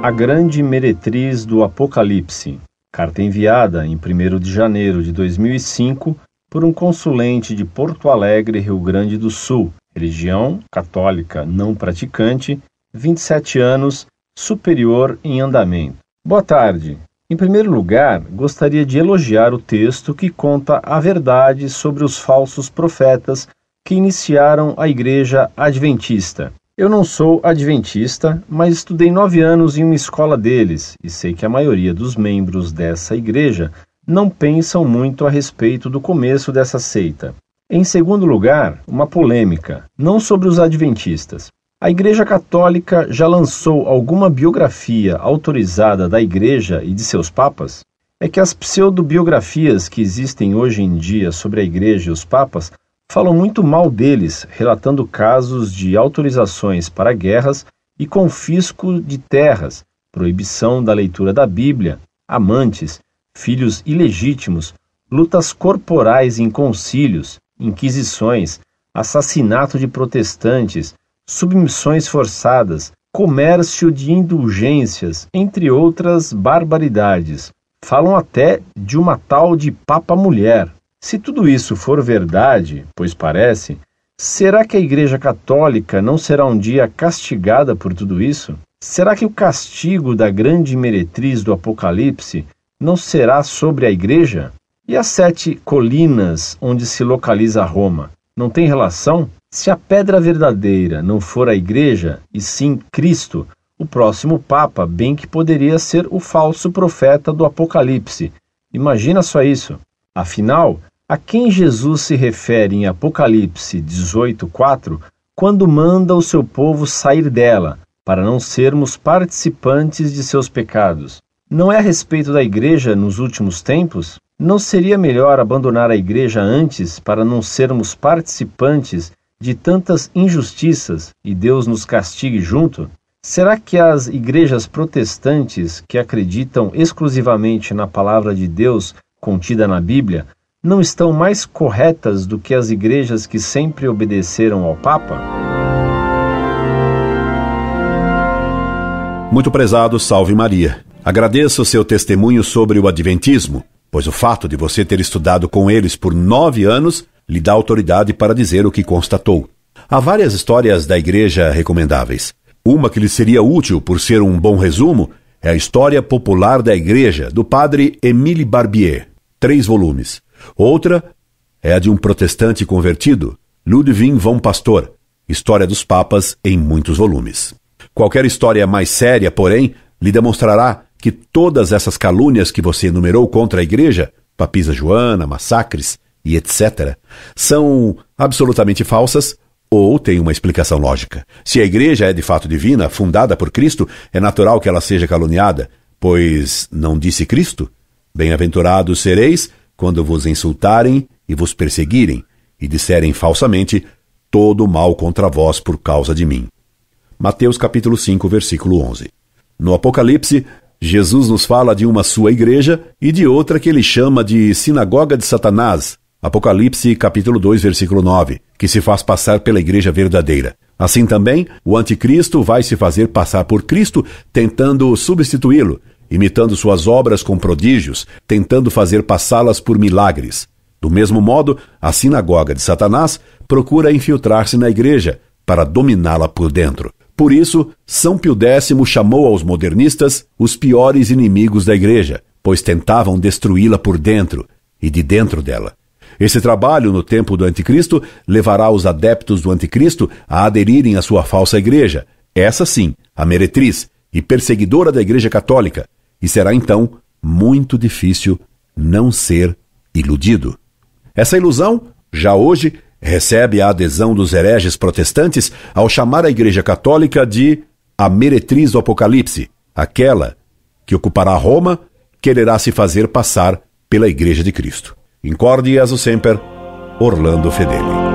A Grande Meretriz do Apocalipse, carta enviada em 1 de janeiro de 2005 por um consulente de Porto Alegre, Rio Grande do Sul, religião católica não praticante, 27 anos, superior em andamento. Boa tarde. Em primeiro lugar, gostaria de elogiar o texto que conta a verdade sobre os falsos profetas que iniciaram a Igreja Adventista. Eu não sou adventista, mas estudei nove anos em uma escola deles e sei que a maioria dos membros dessa igreja não pensam muito a respeito do começo dessa seita. Em segundo lugar, uma polêmica, não sobre os adventistas. A Igreja Católica já lançou alguma biografia autorizada da Igreja e de seus papas? É que as pseudobiografias que existem hoje em dia sobre a Igreja e os papas falam muito mal deles, relatando casos de autorizações para guerras e confisco de terras, proibição da leitura da Bíblia, amantes, filhos ilegítimos, lutas corporais em concílios, inquisições, assassinato de protestantes, submissões forçadas, comércio de indulgências, entre outras barbaridades. Falam até de uma tal de Papa Mulher, se tudo isso for verdade, pois parece, será que a Igreja Católica não será um dia castigada por tudo isso? Será que o castigo da grande meretriz do Apocalipse não será sobre a Igreja? E as sete colinas onde se localiza Roma, não tem relação? Se a pedra verdadeira não for a Igreja, e sim Cristo, o próximo Papa, bem que poderia ser o falso profeta do Apocalipse. Imagina só isso. Afinal, a quem Jesus se refere em Apocalipse 18:4 quando manda o seu povo sair dela, para não sermos participantes de seus pecados? Não é a respeito da igreja nos últimos tempos? Não seria melhor abandonar a igreja antes para não sermos participantes de tantas injustiças e Deus nos castigue junto? Será que as igrejas protestantes que acreditam exclusivamente na palavra de Deus contida na Bíblia não estão mais corretas do que as igrejas que sempre obedeceram ao Papa? Muito prezado, salve Maria. Agradeço o seu testemunho sobre o Adventismo, pois o fato de você ter estudado com eles por nove anos lhe dá autoridade para dizer o que constatou. Há várias histórias da Igreja recomendáveis. Uma que lhe seria útil por ser um bom resumo é a História Popular da Igreja, do padre Émile Barbier, três volumes. Outra é a de um protestante convertido, Ludwig von Pastor, História dos Papas, em muitos volumes. Qualquer história mais séria, porém, lhe demonstrará que todas essas calúnias que você enumerou contra a Igreja, papisa Joana, massacres e etc., são absolutamente falsas ou tem uma explicação lógica. Se a igreja é de fato divina, fundada por Cristo, é natural que ela seja caluniada, pois não disse Cristo? Bem-aventurados sereis quando vos insultarem e vos perseguirem, e disserem falsamente todo mal contra vós por causa de mim. Mateus capítulo 5, versículo 11. No Apocalipse, Jesus nos fala de uma sua igreja e de outra que ele chama de sinagoga de Satanás. Apocalipse capítulo 2, versículo 9 que se faz passar pela igreja verdadeira. Assim também, o anticristo vai se fazer passar por Cristo, tentando substituí-lo, imitando suas obras com prodígios, tentando fazer passá-las por milagres. Do mesmo modo, a sinagoga de Satanás procura infiltrar-se na igreja para dominá-la por dentro. Por isso, São Pio X chamou aos modernistas os piores inimigos da igreja, pois tentavam destruí-la por dentro e de dentro dela. Esse trabalho no tempo do Anticristo levará os adeptos do Anticristo a aderirem à sua falsa igreja, essa sim, a meretriz e perseguidora da Igreja Católica, e será então muito difícil não ser iludido. Essa ilusão, já hoje, recebe a adesão dos hereges protestantes ao chamar a Igreja Católica de a meretriz do Apocalipse, aquela que ocupará Roma, quererá se fazer passar pela Igreja de Cristo. Incorde e sempre, Orlando Fedeli.